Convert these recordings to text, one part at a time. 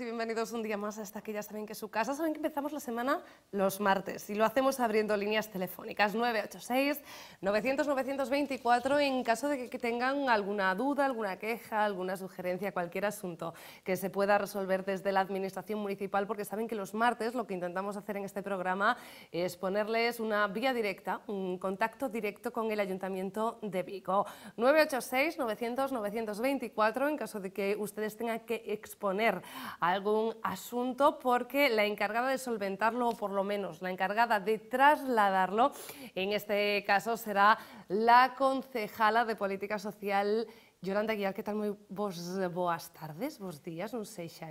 y bienvenidos un día más hasta que ya saben que su casa. Saben que empezamos la semana los martes y lo hacemos abriendo líneas telefónicas 986-900-924 en caso de que tengan alguna duda, alguna queja, alguna sugerencia, cualquier asunto que se pueda resolver desde la Administración Municipal, porque saben que los martes lo que intentamos hacer en este programa es ponerles una vía directa, un contacto directo con el Ayuntamiento de Vigo. 986-900-924 en caso de que ustedes tengan que exponer algún asunto porque la encargada de solventarlo, o por lo menos la encargada de trasladarlo, en este caso será la concejala de Política Social Yolanda Guial, ¿qué tal? muy vos boas tardes, vos días, un sé xa,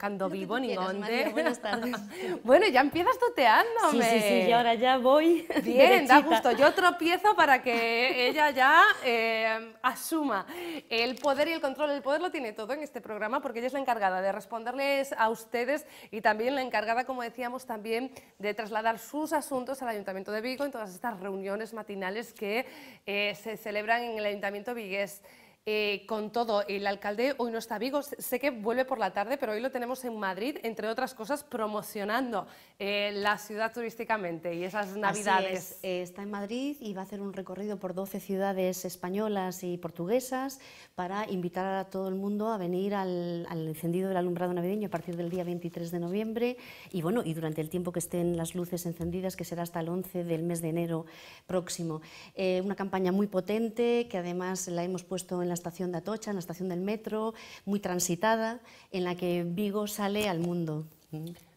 cuando vivo, ni dónde. buenas tardes. bueno, ya empiezas toteándome. Sí, sí, sí, y ahora ya voy Bien, da gusto. Yo tropiezo para que ella ya eh, asuma el poder y el control. El poder lo tiene todo en este programa porque ella es la encargada de responderles a ustedes y también la encargada, como decíamos, también de trasladar sus asuntos al Ayuntamiento de Vigo en todas estas reuniones matinales que eh, se celebran en el Ayuntamiento vigués. Eh, con todo. El alcalde hoy no está Vigo, sé que vuelve por la tarde, pero hoy lo tenemos en Madrid, entre otras cosas, promocionando eh, la ciudad turísticamente y esas navidades. Así eh, está en Madrid y va a hacer un recorrido por 12 ciudades españolas y portuguesas para invitar a todo el mundo a venir al, al encendido del alumbrado navideño a partir del día 23 de noviembre y bueno, y durante el tiempo que estén las luces encendidas, que será hasta el 11 del mes de enero próximo. una campaña muy potente que además la hemos puesto en la estación de Atocha, la estación del metro, muy transitada, en la que Vigo sale al mundo.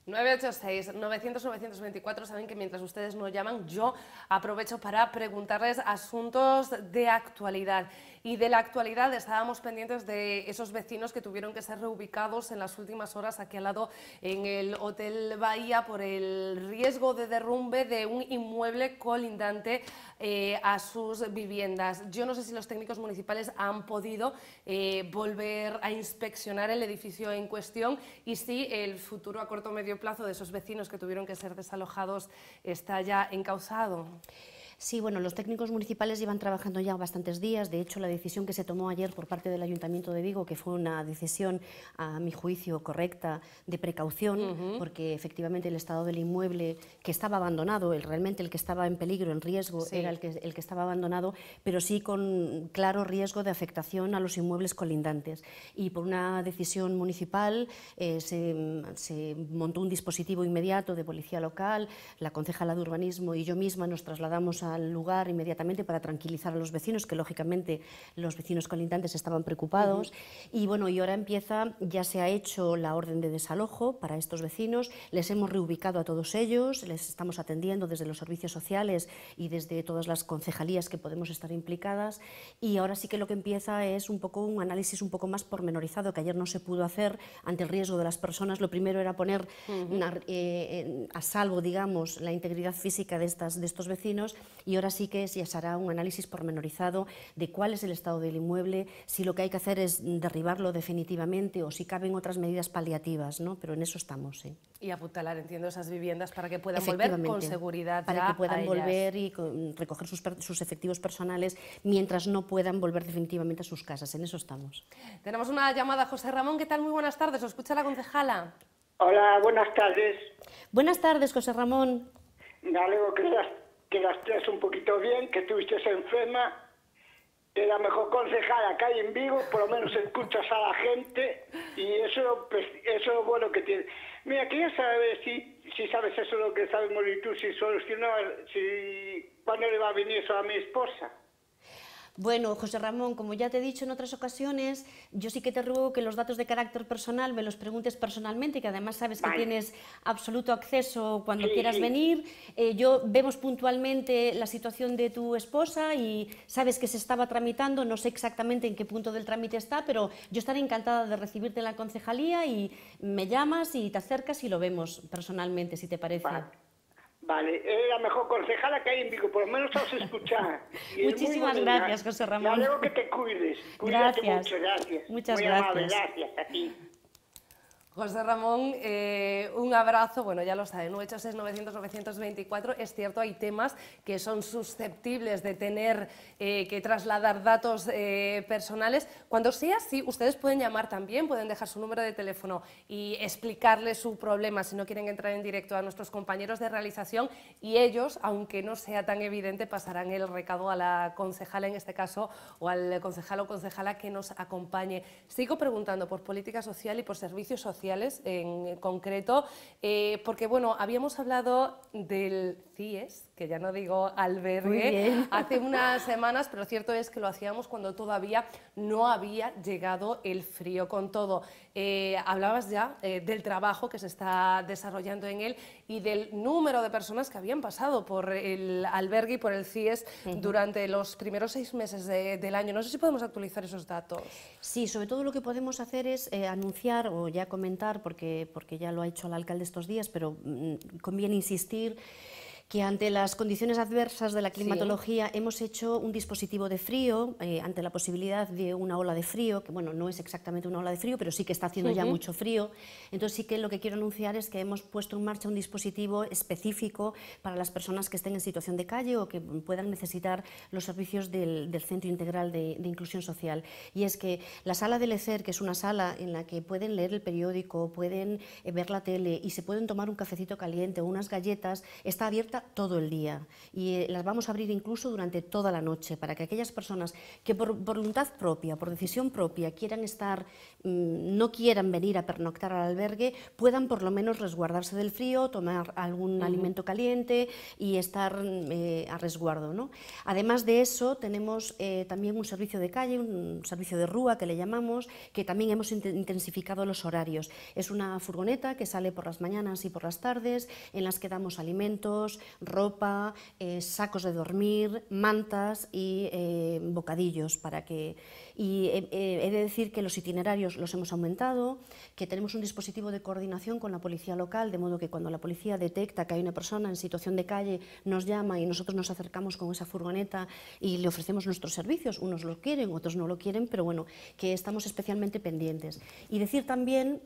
986-900-924. Mm. Saben que mientras ustedes nos llaman, yo aprovecho para preguntarles asuntos de actualidad. Y de la actualidad estábamos pendientes de esos vecinos que tuvieron que ser reubicados en las últimas horas aquí al lado en el Hotel Bahía por el riesgo de derrumbe de un inmueble colindante eh, a sus viviendas. Yo no sé si los técnicos municipales han podido eh, volver a inspeccionar el edificio en cuestión y si el futuro a corto o medio plazo de esos vecinos que tuvieron que ser desalojados está ya encauzado. Sí, bueno, los técnicos municipales iban trabajando ya bastantes días. De hecho, la decisión que se tomó ayer por parte del Ayuntamiento de Vigo, que fue una decisión, a mi juicio, correcta, de precaución, porque efectivamente el estado del inmueble que estaba abandonado, el, realmente el que estaba en peligro, en riesgo, era el que, estaba abandonado, pero sí con claro riesgo de afectación a los inmuebles colindantes. Y por una decisión municipal eh, se montó un dispositivo inmediato de policía local, la concejala de urbanismo y yo misma nos trasladamos a al lugar inmediatamente para tranquilizar a los vecinos, que lógicamente los vecinos colindantes estaban preocupados. Y bueno, y ahora empieza, ya se ha hecho la orden de desalojo para estos vecinos, les hemos reubicado a todos ellos, les estamos atendiendo desde los servicios sociales y desde todas las concejalías que podemos estar implicadas. Y ahora sí que lo que empieza es un poco un análisis un poco más pormenorizado que ayer no se pudo hacer ante el riesgo de las personas. Lo primero era poner eh, a salvo, digamos, la integridad física de, estas, de estos vecinos y ahora sí que se hará un análisis pormenorizado de cuál es el estado del inmueble, si lo que hay que hacer es derribarlo definitivamente o si caben otras medidas paliativas, ¿no? pero en eso estamos. ¿eh? Y apuntalar, entiendo, esas viviendas para que puedan volver con seguridad. Para que puedan volver y recoger sus, efectivos personales mientras no puedan volver definitivamente a sus casas, en eso estamos. Tenemos una llamada, José Ramón, ¿qué tal? Muy buenas tardes, os escucha la concejala. Hola, buenas tardes. Buenas tardes, José Ramón. Dale, ¿qué que que las un poquito bien, que estuviste enferma, de la mejor concejala que hay en Vigo, por lo menos escuchas a la gente y eso, pues, eso es lo bueno que tiene. Mira, quería saber si, sabes eso lo que sabes morir tú, si no, si, cuándo le va a venir eso a mi esposa. Bueno, José Ramón, como ya te he dicho en otras ocasiones, yo sí que te ruego que los datos de carácter personal me los preguntes personalmente, que además sabes que tienes absoluto acceso cuando quieras venir. Eh, yo vemos puntualmente la situación de tu esposa y sabes que se estaba tramitando, no sé exactamente en qué punto del trámite está, pero yo estaré encantada de recibirte en la concejalía y me llamas y te acercas y lo vemos personalmente, si te parece. Vale, es la mejor concejala que hay en Vigo, por lo menos os escuchar. Muchísimas gracias, José Ramón. ¡alegro que te cuides. Cuídate gracias. Mucho, gracias. Muchas muy gracias. Amable, gracias a ti. José Ramón, eh, un abrazo. Bueno, ya lo saben, 986-900-924. Es cierto, hay temas que son susceptibles de tener eh, que trasladar datos eh, personales. Cuando sea así, ustedes pueden llamar también, pueden dejar su número de teléfono y explicarle su problema si no quieren entrar en directo a nuestros compañeros de realización y ellos, aunque no sea tan evidente, pasarán el recado a la concejala en este caso o al concejal o concejala que nos acompañe. Sigo preguntando por política social y por servicios sociales en concreto, eh, porque bueno, habíamos hablado del CIES, que ya no digo albergue, hace unas semanas, pero cierto es que lo hacíamos cuando todavía no había llegado el frío con todo. Eh, hablabas ya eh, del trabajo que se está desarrollando en él y del número de personas que habían pasado por el albergue y por el CIES durante los primeros seis meses del año. No sé si podemos actualizar esos datos. Sí, sobre todo lo que podemos hacer es eh, anunciar o ya comentar, porque, porque ya lo ha hecho el alcalde estos días, pero mm, conviene insistir que ante las condiciones adversas de la climatología hemos hecho un dispositivo de frío eh, ante la posibilidad de una ola de frío, que bueno, no es exactamente una ola de frío, pero sí que está haciendo ya mucho frío. Entonces sí que lo que quiero anunciar es que hemos puesto en marcha un dispositivo específico para las personas que estén en situación de calle o que puedan necesitar los servicios del, Centro Integral de, Inclusión Social. Y es que la sala de lecer, que es una sala en la que pueden leer el periódico, pueden eh, ver la tele y se pueden tomar un cafecito caliente o unas galletas, está abierta todo el día y eh, las vamos a abrir incluso durante toda la noche para que aquellas personas que por voluntad propia, por decisión propia, quieran estar, mm, no quieran venir a pernoctar al albergue, puedan por lo menos resguardarse del frío, tomar algún alimento caliente y estar mm, eh, a resguardo. ¿no? Además de eso, tenemos eh, también un servicio de calle, un servicio de rúa que le llamamos, que también hemos intensificado los horarios. Es una furgoneta que sale por las mañanas y por las tardes, en las que damos alimentos, ropa, eh, sacos de dormir, mantas y eh, bocadillos para que... Y eh, he de decir que los itinerarios los hemos aumentado, que tenemos un dispositivo de coordinación con la policía local, de modo que cuando la policía detecta que hay una persona en situación de calle, nos llama y nosotros nos acercamos con esa furgoneta y le ofrecemos nuestros servicios. Unos lo quieren, otros no lo quieren, pero bueno, que estamos especialmente pendientes. Y decir también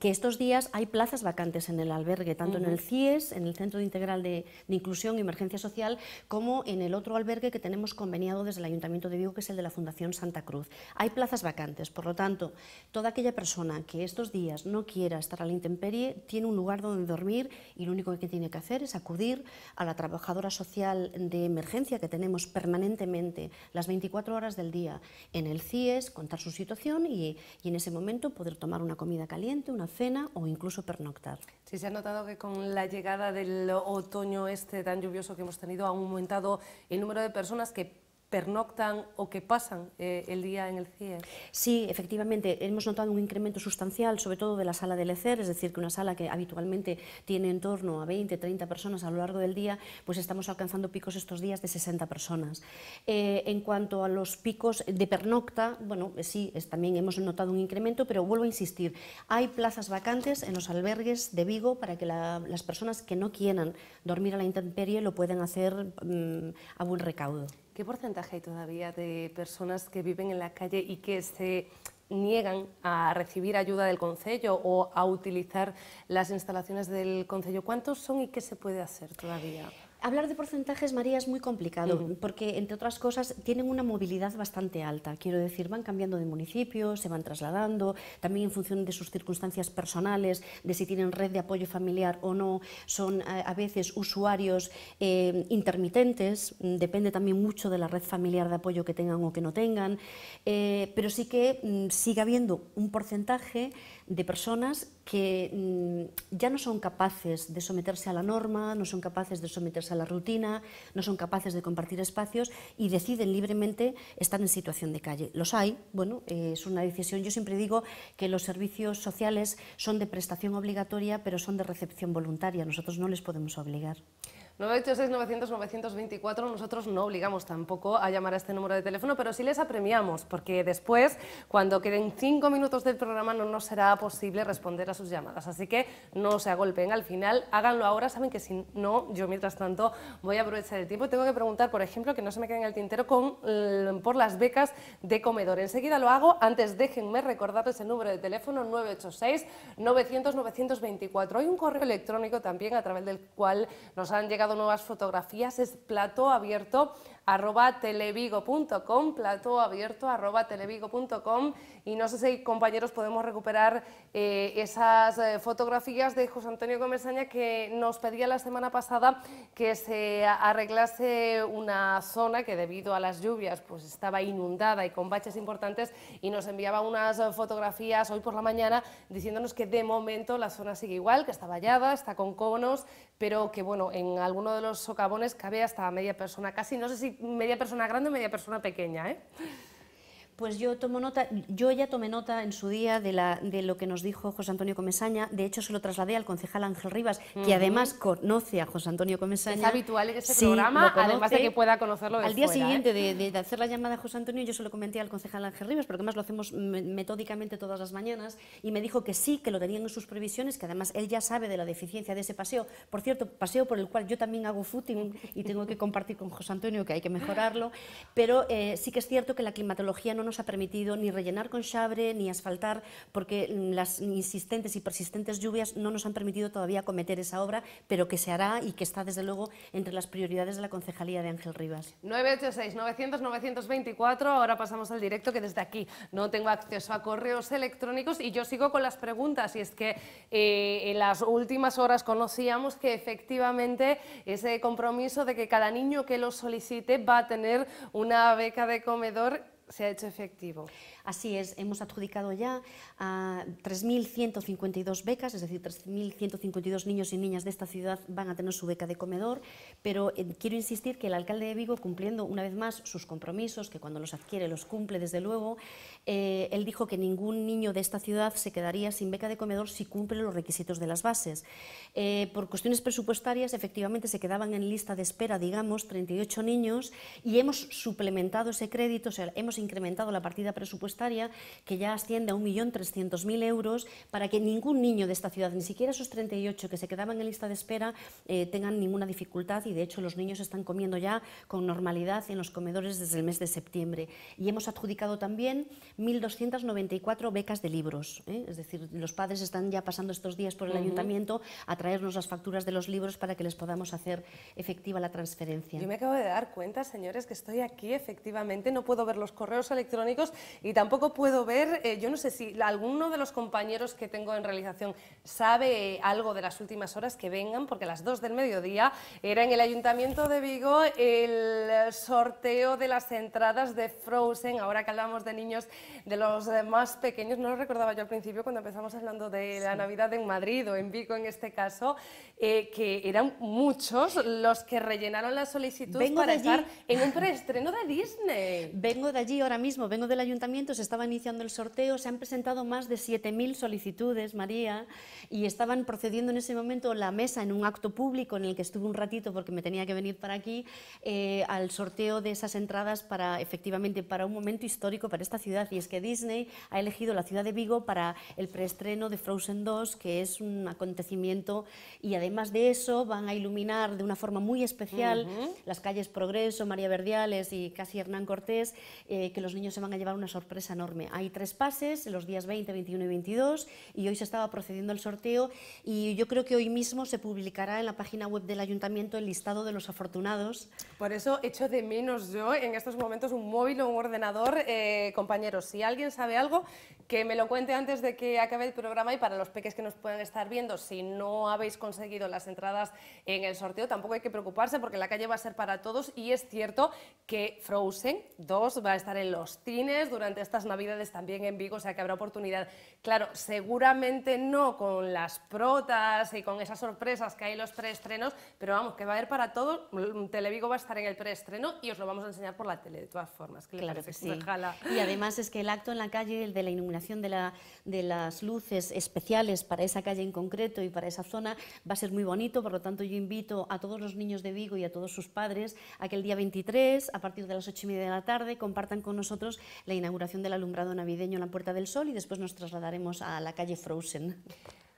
que estos días hay plazas vacantes en el albergue, tanto en el CIES, en el Centro Integral de, Inclusión y Emergencia Social, como en el otro albergue que tenemos conveniado desde el Ayuntamiento de Vigo, que es el de la Fundación Santa Cruz. Hay plazas vacantes, por lo tanto, toda aquella persona que estos días no quiera estar a la intemperie tiene un lugar donde dormir y lo único que tiene que hacer es acudir a la trabajadora social de emergencia que tenemos permanentemente las 24 horas del día en el CIES, contar su situación y en ese momento poder tomar una comida caliente, una cena o incluso pernoctar. Sí, se ha notado que con la llegada del otoño este tan lluvioso que hemos tenido ha aumentado el número de personas que pernoctan o que pasan eh, el día en el CIE. Sí, efectivamente, hemos notado un incremento sustancial, sobre todo de la sala de lecer, es decir, que una sala que habitualmente tiene en torno a 20, 30 personas a lo largo del día, pues estamos alcanzando picos estos días de 60 personas. Eh, en cuanto a los picos de pernocta, bueno, eh, sí, también hemos notado un incremento, pero vuelvo a insistir, hay plazas vacantes en los albergues de Vigo para que las personas que no quieran dormir a la intemperie lo puedan hacer mm, a buen recaudo. ¿Qué porcentaje hay todavía de personas que viven en la calle y que se niegan a recibir ayuda del Concello o a utilizar las instalaciones del Concello? ¿Cuántos son y qué se puede hacer todavía? Hablar de porcentajes, María, es muy complicado, porque, entre otras cosas, tienen una movilidad bastante alta. Quiero decir, van cambiando de municipio, se van trasladando, también en función de sus circunstancias personales, de si tienen red de apoyo familiar o no, son eh, a veces usuarios eh, intermitentes, mm, depende también mucho de la red familiar de apoyo que tengan o que no tengan, eh, pero sí que mm, sigue habiendo un porcentaje de personas que mm, ya no son capaces de someterse a la norma, no son capaces de someterse a la rutina, no son capaces de compartir espacios y deciden libremente estar en situación de calle. Los hay, bueno, eh, es una decisión. Yo siempre digo que los servicios sociales son de prestación obligatoria, pero son de recepción voluntaria. Nosotros no les podemos obligar. 986-900-924. Nosotros no obligamos tampoco a llamar a este número de teléfono, pero sí les apremiamos, porque después, cuando queden cinco minutos del programa, no nos será posible responder a sus llamadas. Así que no se agolpen al final, háganlo ahora. Saben que si no, yo mientras tanto voy a aprovechar el tiempo. Tengo que preguntar, por ejemplo, que no se me queden en el tintero con, mm, por las becas de comedor. Enseguida lo hago. Antes, déjenme recordarles el número de teléfono 986 900 924. Hay un correo electrónico también a través del cual nos han llegado nuevas fotografías, es plató abierto televigo.com, y no sé si compañeros podemos recuperar eh, esas eh, fotografías de José Antonio Comesaña que nos pedía la semana pasada que se arreglase una zona que debido a las lluvias pues estaba inundada y con baches importantes y nos enviaba unas fotografías hoy por la mañana diciéndonos que de momento la zona sigue igual, que está vallada, está con conos, pero que bueno, en alguno de los socavones cabe hasta media persona, casi no sé si media persona grande o media persona pequeña. ¿eh? Pues yo tomo nota, yo ya tomé nota en su día de, la, de lo que nos dijo José Antonio Comesaña, de hecho se lo trasladé al concejal Ángel Rivas, que además conoce a José Antonio Comesaña. Es habitual ese programa, además de que pueda conocerlo Al día ¿eh? siguiente de, hacer la llamada a José Antonio, yo se lo comenté al concejal Ángel Rivas, porque además lo hacemos metódicamente todas las mañanas, y me dijo que sí, que lo tenían en sus previsiones, que además él ya sabe de la deficiencia de ese paseo, por cierto, paseo por el cual yo también hago footing y tengo que compartir con José Antonio que hay que mejorarlo, pero eh, sí que es cierto que la climatología no nos ha permitido ni rellenar con chabre ni asfaltar, porque las insistentes y persistentes lluvias no nos han permitido todavía cometer esa obra, pero que se hará y que está desde luego entre las prioridades de la Concejalía de Ángel Rivas. 986-900-924, ahora pasamos al directo que desde aquí no tengo acceso a correos electrónicos y yo sigo con las preguntas y es que eh, en las últimas horas conocíamos que efectivamente ese compromiso de que cada niño que lo solicite va a tener una beca de comedor se ha hecho efectivo. Así es, hemos adjudicado ya a 3.152 becas, es decir, 3.152 niños y niñas de esta ciudad van a tener su beca de comedor, pero eh, quiero insistir que el alcalde de Vigo, cumpliendo una vez más sus compromisos, que cuando los adquiere los cumple desde luego, eh, él dijo que ningún niño de esta ciudad se quedaría sin beca de comedor si cumple los requisitos de las bases. Eh, por cuestiones presupuestarias, efectivamente, se quedaban en lista de espera, digamos, 38 niños y hemos suplementado ese crédito, o sea, hemos incrementado la partida presupuestaria que ya asciende a 1.300.000 euros para que ningún niño de esta ciudad, ni siquiera esos 38 que se quedaban en lista de espera, eh, tengan ninguna dificultad y de hecho los niños están comiendo ya con normalidad en los comedores desde el mes de septiembre. Y hemos adjudicado también 1.294 becas de libros. ¿eh? Es decir, los padres están ya pasando estos días por el ayuntamiento a traernos las facturas de los libros para que les podamos hacer efectiva la transferencia. Yo me acabo de dar cuenta, señores, que estoy aquí efectivamente, no puedo ver los correos correos electrónicos y tampoco puedo ver, eh, yo no sé si alguno de los compañeros que tengo en realización sabe eh, algo de las últimas horas que vengan, porque las dos del mediodía era en el Ayuntamiento de Vigo el sorteo de las entradas de Frozen, ahora que hablamos de niños de los eh, más pequeños, no lo recordaba yo al principio cuando empezamos hablando de la Navidad en Madrid o en Vigo en este caso, que eran muchos los que rellenaron la solicitud para estar en un preestreno de Disney. Vengo de allí ahora mismo, vengo del ayuntamiento, se estaba iniciando el sorteo, se han presentado más de 7.000 solicitudes, María, y estaban procediendo en ese momento la mesa en un acto público en el que estuve un ratito porque me tenía que venir para aquí, eh, al sorteo de esas entradas para, efectivamente, para un momento histórico para esta ciudad. Y es que Disney ha elegido la ciudad de Vigo para el preestreno de Frozen 2, que es un acontecimiento, y además de eso van a iluminar de una forma muy especial las calles Progreso, María Verdiales y casi Hernán Cortés. Eh, eh, que los niños se van a llevar una sorpresa enorme. Hay tres pases, los días 20, 21 y 22, y hoy se estaba procediendo el sorteo y yo creo que hoy mismo se publicará en la página web del ayuntamiento el listado de los afortunados. Por eso echo de menos yo en estos momentos un móvil o un ordenador. Eh, compañeros, si alguien sabe algo, que me lo cuente antes de que acabe el programa y para los peques que nos puedan estar viendo, si no habéis conseguido las entradas en el sorteo, tampoco hay que preocuparse porque la calle va a ser para todos y es cierto que Frozen 2 va a estar en los tines durante estas Navidades también en Vigo, o sea que habrá oportunidad. Claro, seguramente no con las protas y con esas sorpresas que hay en los preestrenos, pero vamos, que va a haber para todo. Mm, Televigo va a estar en el preestreno y os lo vamos a enseñar por la tele de todas formas. claro que sí. Y además es que el acto en la calle, el de la iluminación de, la, de las luces especiales para esa calle en concreto y para esa zona, va a ser muy bonito. Por lo tanto, yo invito a todos los niños de Vigo y a todos sus padres a que el día 23, a partir de las 8 y media de la tarde, compartan con nosotros la inauguración del alumbrado navideño en la Puerta del Sol y después nos trasladaremos a la calle Frozen.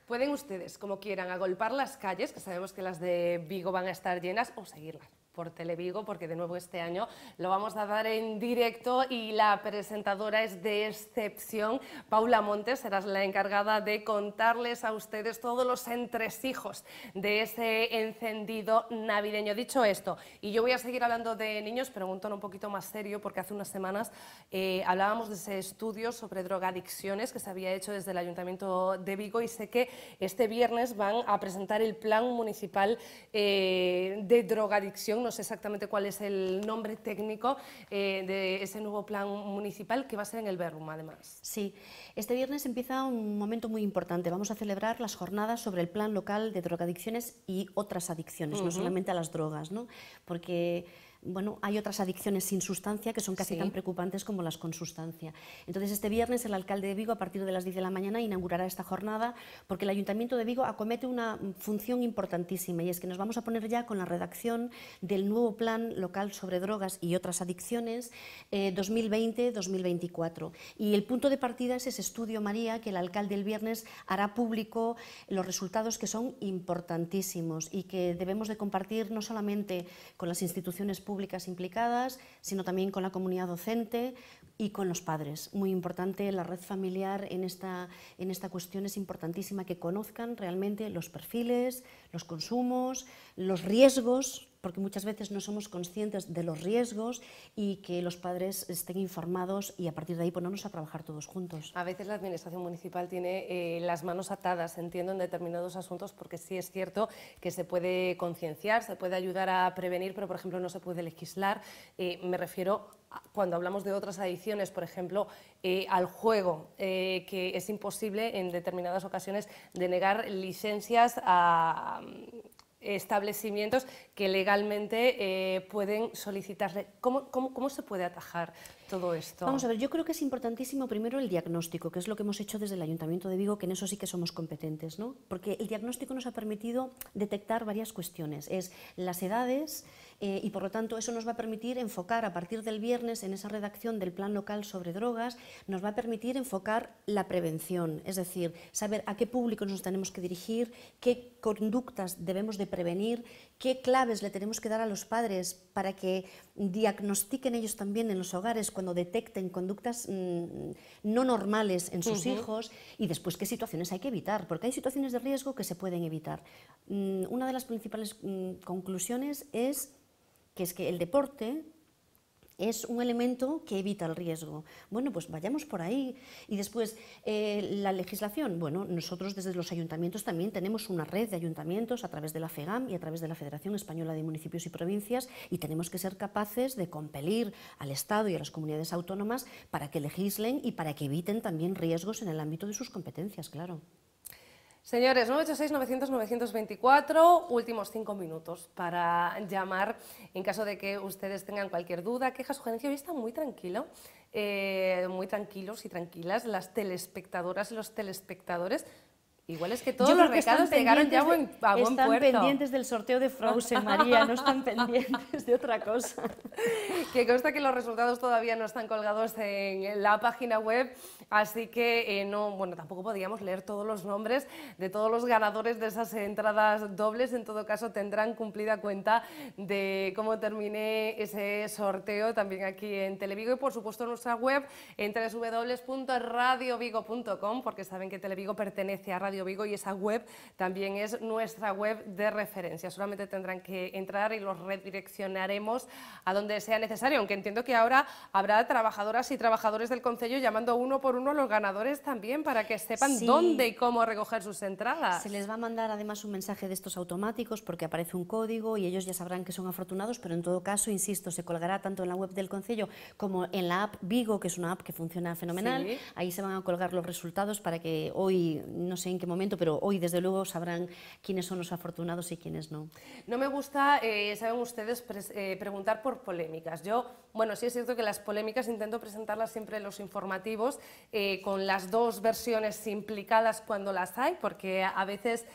Pueden ustedes, como quieran, agolpar las calles, que sabemos que las de Vigo van a estar llenas, o seguirlas por Televigo, porque de nuevo este año lo vamos a dar en directo y la presentadora es de excepción. Paula Montes, serás la encargada de contarles a ustedes todos los entresijos de ese encendido navideño. Dicho esto, y yo voy a seguir hablando de niños, pero en un tono un poquito más serio, porque hace unas semanas eh, hablábamos de ese estudio sobre drogadicciones que se había hecho desde el Ayuntamiento de Vigo y sé que este viernes van a presentar el plan municipal eh, de drogadicción no sé exactamente cuál es el nombre técnico eh, de ese nuevo plan municipal que va a ser en el Berrum, además. Sí, este viernes empieza un momento muy importante. Vamos a celebrar las jornadas sobre el plan local de drogadicciones y otras adicciones, no solamente a las drogas, ¿no? Porque bueno, hay otras adicciones sin sustancia que son casi tan preocupantes como las con sustancia. Entonces, este viernes el alcalde de Vigo, a partir de las 10 de la mañana, inaugurará esta jornada porque el Ayuntamiento de Vigo acomete una función importantísima y es que nos vamos a poner ya con la redacción del nuevo plan local sobre drogas y otras adicciones 2020-2024. Eh, y el punto de partida es ese estudio, María, que el alcalde el viernes hará público los resultados que son importantísimos y que debemos de compartir no solamente con las instituciones públicas, públicas implicadas, sino también con la comunidad docente y con los padres. Muy importante, la red familiar en esta, en esta cuestión es importantísima, que conozcan realmente los perfiles, los consumos, los riesgos porque muchas veces no somos conscientes de los riesgos y que los padres estén informados y a partir de ahí ponernos pues, a trabajar todos juntos. A veces la Administración Municipal tiene eh, las manos atadas, entiendo, en determinados asuntos, porque sí es cierto que se puede concienciar, se puede ayudar a prevenir, pero por ejemplo no se puede legislar. Eh, me refiero cuando hablamos de otras adicciones, por ejemplo, eh, al juego, que es imposible en determinadas ocasiones denegar licencias a, establecimientos que legalmente eh, pueden solicitarle. ¿Cómo, ¿Cómo, se puede atajar todo esto? Vamos a ver, yo creo que es importantísimo primero el diagnóstico, que es lo que hemos hecho desde el Ayuntamiento de Vigo, que en eso sí que somos competentes, ¿no? Porque el diagnóstico nos ha permitido detectar varias cuestiones. Es las edades, eh, y por lo tanto eso nos va a permitir enfocar a partir del viernes en esa redacción del plan local sobre drogas, nos va a permitir enfocar la prevención, es decir, saber a qué público nos tenemos que dirigir, qué conductas debemos de prevenir, qué claves le tenemos que dar a los padres para que diagnostiquen ellos también en los hogares cuando detecten conductas mm, no normales en sus hijos y después qué situaciones hay que evitar, porque hay situaciones de riesgo que se pueden evitar. Mm, una de las principales mm, conclusiones es que es que el deporte es un elemento que evita el riesgo. Bueno, pues vayamos por ahí. Y después, eh, la legislación. Bueno, nosotros desde los ayuntamientos también tenemos una red de ayuntamientos a través de la FEGAM y a través de la Federación Española de Municipios y Provincias y tenemos que ser capaces de compelir al Estado y a las comunidades autónomas para que legislen y para que eviten también riesgos en el ámbito de sus competencias, claro. Señores, 986-900-924, últimos cinco minutos para llamar en caso de que ustedes tengan cualquier duda, queja, sugerencia. Hoy está muy tranquilo, eh, muy tranquilos y tranquilas las telespectadoras y los telespectadores. Igual es que todos los recados llegaron ya a buen, están puerto. Están pendientes del sorteo de Frozen, María, no están pendientes de otra cosa. Que consta que los resultados todavía no están colgados en la página web, así que eh, no, bueno, tampoco podríamos leer todos los nombres de todos los ganadores de esas entradas dobles. En todo caso, tendrán cumplida cuenta de cómo terminé ese sorteo también aquí en Televigo y, por supuesto, en nuestra web en www.radiovigo.com, porque saben que Televigo pertenece a Radio Vigo y esa web también es nuestra web de referencia. Solamente tendrán que entrar y los redireccionaremos a donde sea necesario, aunque entiendo que ahora habrá trabajadoras y trabajadores del Concello llamando uno por uno a los ganadores también para que sepan dónde y cómo recoger sus entradas. Se les va a mandar además un mensaje de estos automáticos porque aparece un código y ellos ya sabrán que son afortunados, pero en todo caso, insisto, se colgará tanto en la web del Concello como en la app Vigo, que es una app que funciona fenomenal. Ahí se van a colgar los resultados para que hoy, no sé en qué momento, pero hoy desde luego sabrán quiénes son los afortunados y quiénes no. No me gusta, eh, saben ustedes, eh, preguntar por polémicas. Yo, bueno, sí es cierto que las polémicas intento presentarlas siempre en los informativos, eh, con las dos versiones implicadas cuando las hay, porque a veces...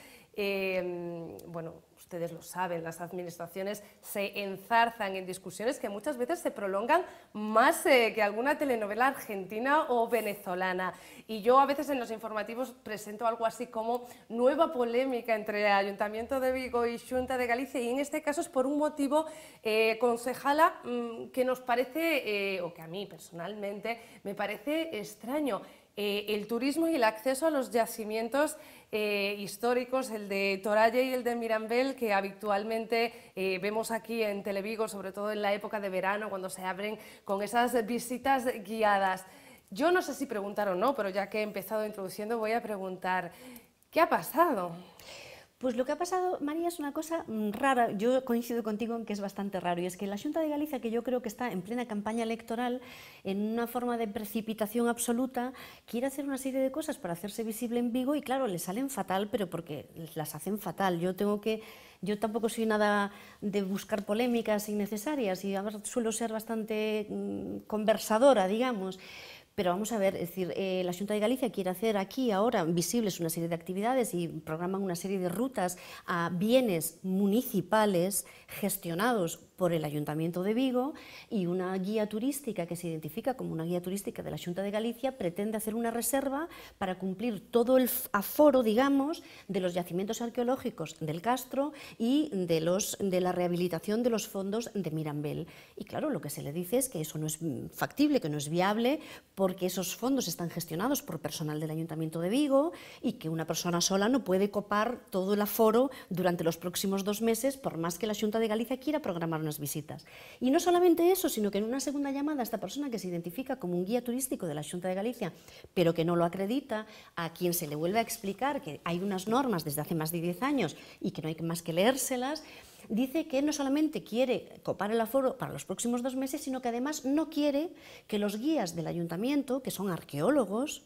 bueno, ustedes lo saben, las administraciones se enzarzan en discusiones que muchas veces se prolongan más eh, que alguna telenovela argentina o venezolana. Y yo a veces en los informativos presento algo así como nueva polémica entre el Ayuntamiento de Vigo y Junta de Galicia y en este caso es por un motivo, eh, concejala, mm, que nos parece, eh, o que a mí personalmente me parece extraño. Eh, el turismo y el acceso a los yacimientos eh, históricos, el de Toralle y el de Mirambel, que habitualmente eh, vemos aquí en Televigo, sobre todo en la época de verano, cuando se abren con esas visitas guiadas. Yo no sé si preguntar o no, pero ya que he empezado introduciendo, voy a preguntar, ¿qué ha pasado? Pues lo que ha pasado, María, es una cosa mm, rara. Yo coincido contigo en que es bastante raro. Y es que la Junta de Galicia, que yo creo que está en plena campaña electoral, en una forma de precipitación absoluta, quiere hacer una serie de cosas para hacerse visible en Vigo y, claro, le salen fatal, pero porque las hacen fatal. Yo tengo que. Yo tampoco soy nada de buscar polémicas innecesarias y suelo ser bastante mm, conversadora, digamos. Pero vamos a ver, es decir, eh, la Junta de Galicia quiere hacer aquí ahora visibles una serie de actividades y programan una serie de rutas a bienes municipales gestionados por el Ayuntamiento de Vigo y una guía turística que se identifica como una guía turística de la Junta de Galicia pretende hacer una reserva para cumplir todo el aforo, digamos, de los yacimientos arqueológicos del Castro y de, los, de la rehabilitación de los fondos de Mirambel. Y claro, lo que se le dice es que eso no es factible, que no es viable, porque esos fondos están gestionados por personal del Ayuntamiento de Vigo y que una persona sola no puede copar todo el aforo durante los próximos dos meses, por más que la Junta de Galicia quiera programar y no solamente eso, sino que en una segunda llamada esta persona que se identifica como un guía turístico de la Junta de Galicia, pero que no lo acredita, a quien se le vuelve a explicar que hay unas normas desde hace más de 10 años y que no hay más que leérselas, dice que no solamente quiere copar el aforo para los próximos dos meses, sino que además no quiere que los guías del ayuntamiento, que son arqueólogos,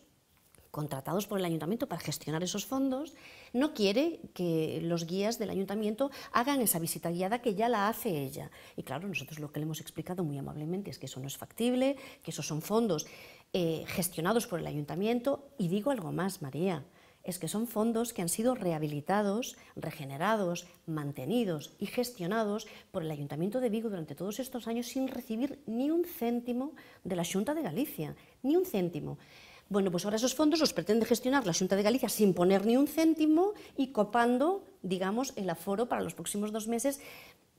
contratados por el ayuntamiento para gestionar esos fondos, no quiere que los guías del ayuntamiento hagan esa visita guiada que ya la hace ella. Y claro, nosotros lo que le hemos explicado muy amablemente es que eso no es factible, que esos son fondos eh, gestionados por el ayuntamiento. Y digo algo más, María, es que son fondos que han sido rehabilitados, regenerados, mantenidos y gestionados por el Ayuntamiento de Vigo durante todos estos años sin recibir ni un céntimo de la Junta de Galicia, ni un céntimo. Bueno, pues ahora esos fondos los pretende gestionar la Junta de Galicia sin poner ni un céntimo y copando, digamos, el aforo para los próximos dos meses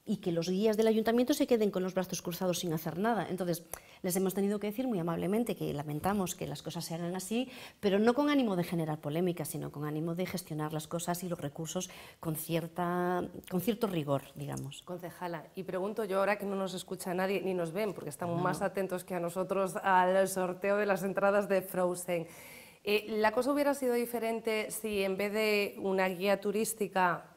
y que los guías del ayuntamiento se queden con los brazos cruzados sin hacer nada. Entonces, les hemos tenido que decir muy amablemente que lamentamos que las cosas se hagan así, pero no con ánimo de generar polémica, sino con ánimo de gestionar las cosas y los recursos con, cierta, con cierto rigor, digamos. Concejala, y pregunto yo ahora que no nos escucha nadie ni nos ven, porque estamos más atentos que a nosotros al sorteo de las entradas de Frozen. Eh, ¿La cosa hubiera sido diferente si en vez de una guía turística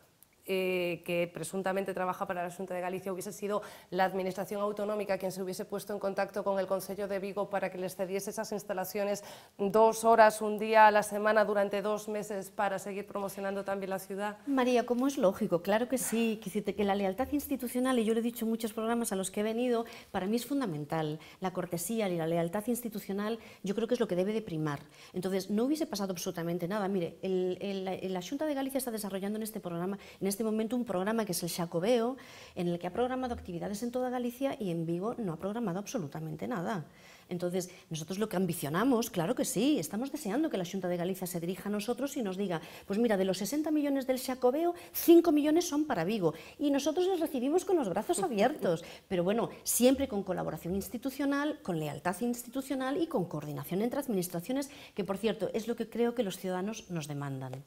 eh, que presuntamente trabaja para la Junta de Galicia hubiese sido la Administración Autonómica quien se hubiese puesto en contacto con el Consejo de Vigo para que les cediese esas instalaciones dos horas, un día a la semana durante dos meses para seguir promocionando también la ciudad? María, ¿cómo es lógico, claro que sí, que la lealtad institucional, y yo lo he dicho en muchos programas a los que he venido, para mí es fundamental. La cortesía y la lealtad institucional yo creo que es lo que debe de primar. Entonces, no hubiese pasado absolutamente nada. Mire, la, Junta de Galicia está desarrollando en este programa, en este momento un programa que es el Xacobeo, en el que ha programado actividades en toda Galicia y en Vigo no ha programado absolutamente nada. Entonces, nosotros lo que ambicionamos, claro que sí, estamos deseando que la Junta de Galicia se dirija a nosotros y nos diga, pues mira, de los 60 millones del Xacobeo, 5 millones son para Vigo. Y nosotros los recibimos con los brazos abiertos, pero bueno, siempre con colaboración institucional, con lealtad institucional y con coordinación entre administraciones, que por cierto, es lo que creo que los ciudadanos nos demandan.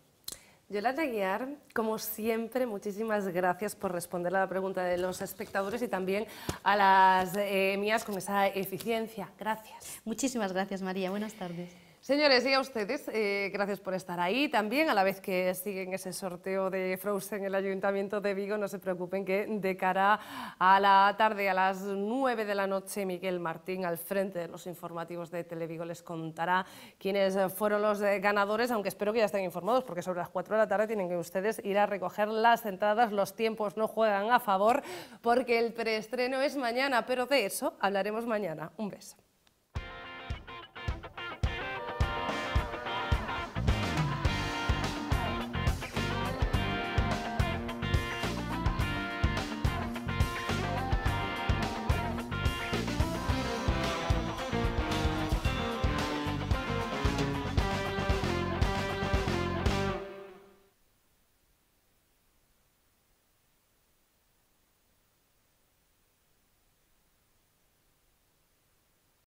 Yolanda Guiar, como siempre, muchísimas gracias por responder a la pregunta de los espectadores y también a las eh, mías con esa eficiencia. Gracias. Muchísimas gracias, María. Buenas tardes. Señores, y a ustedes, eh, gracias por estar ahí también, a la vez que siguen ese sorteo de Frozen en el Ayuntamiento de Vigo, no se preocupen que de cara a la tarde, a las 9 de la noche, Miguel Martín, al frente de los informativos de Televigo, les contará quiénes fueron los eh, ganadores, aunque espero que ya estén informados, porque sobre las 4 de la tarde tienen que ustedes ir a recoger las entradas, los tiempos no juegan a favor, porque el preestreno es mañana, pero de eso hablaremos mañana. Un beso.